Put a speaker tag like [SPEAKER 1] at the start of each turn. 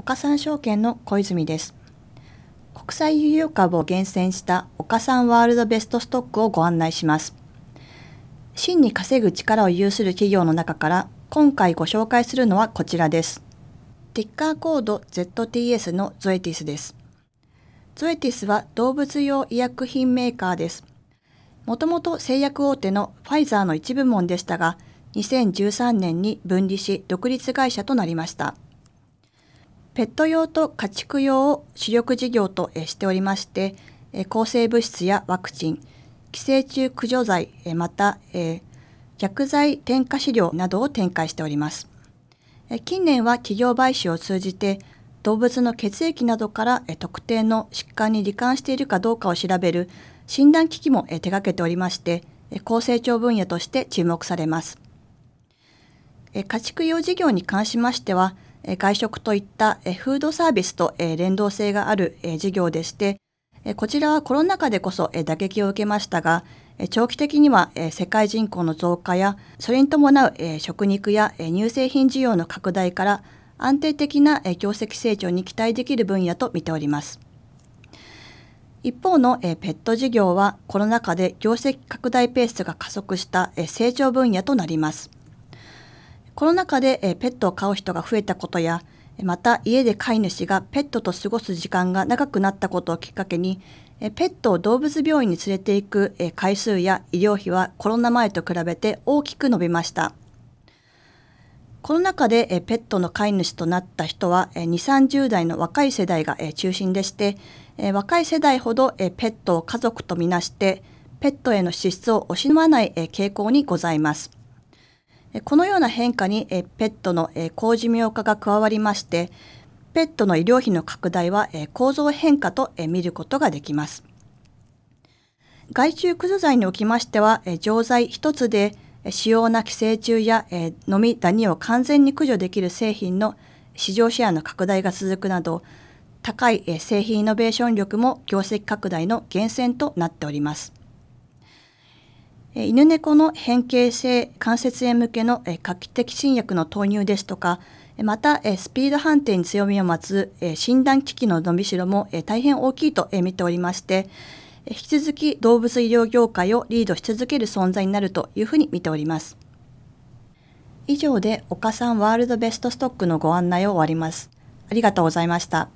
[SPEAKER 1] 岡三証券の小泉です。国際輸入株を厳選した岡三ワールドベストストックをご案内します。真に稼ぐ力を有する企業の中から今回ご紹介するのはこちらです。ティッカーコード ZTS のゾエティスです。ゾエティスは動物用医薬品メーカーです。もともと製薬大手のファイザーの一部門でしたが、2013年に分離し独立会社となりました。ペット用と家畜用を主力事業としておりまして、抗生物質やワクチン、寄生虫駆除剤、また薬剤添加飼料などを展開しております。近年は企業買収を通じて、動物の血液などから特定の疾患に罹患しているかどうかを調べる診断機器も手掛けておりまして、高成長分野として注目されます。家畜用事業に関しましては、外食といったフードサービスと連動性がある事業でして、こちらはコロナ禍でこそ打撃を受けましたが、長期的には世界人口の増加や、それに伴う食肉や乳製品需要の拡大から、安定的な業績成長に期待できる分野と見ております。一方のペット事業はコロナ禍で業績拡大ペースが加速した成長分野となります。コロナ禍でペットを飼う人が増えたことや、また家で飼い主がペットと過ごす時間が長くなったことをきっかけに、ペットを動物病院に連れて行く回数や医療費はコロナ前と比べて大きく伸びました。コロナ禍でペットの飼い主となった人は2、30代の若い世代が中心でして、若い世代ほどペットを家族とみなして、ペットへの支出を惜しまない傾向にございます。このような変化にペットの高寿命化が加わりましてペットの医療費の拡大は構造変化と見ることができます。害虫駆除剤におきましては錠剤1つで主要な寄生虫やのみダニを完全に駆除できる製品の市場シェアの拡大が続くなど高い製品イノベーション力も業績拡大の源泉となっております。犬猫の変形性関節炎向けの画期的新薬の投入ですとかまたスピード判定に強みを持つ診断機器の伸びしろも大変大きいと見ておりまして引き続き動物医療業界をリードし続ける存在になるというふうに見ております以上で岡さんワールドベストストックのご案内を終わりますありがとうございました